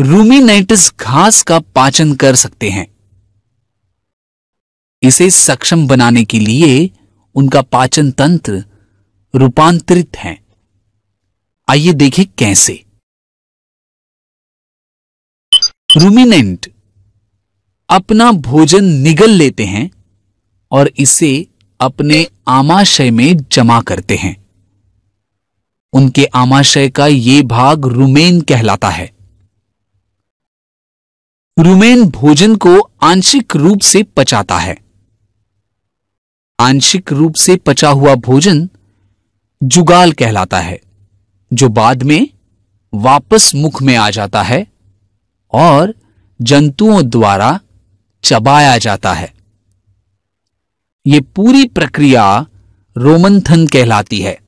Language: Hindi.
रूमिनाइटिस घास का पाचन कर सकते हैं इसे सक्षम बनाने के लिए उनका पाचन तंत्र रूपांतरित है आइए देखें कैसे रूमिनेंट अपना भोजन निगल लेते हैं और इसे अपने आमाशय में जमा करते हैं उनके आमाशय का ये भाग रुमेन कहलाता है रुमेन भोजन को आंशिक रूप से पचाता है आंशिक रूप से पचा हुआ भोजन जुगाल कहलाता है जो बाद में वापस मुख में आ जाता है और जंतुओं द्वारा चबाया जाता है यह पूरी प्रक्रिया रोमंथन कहलाती है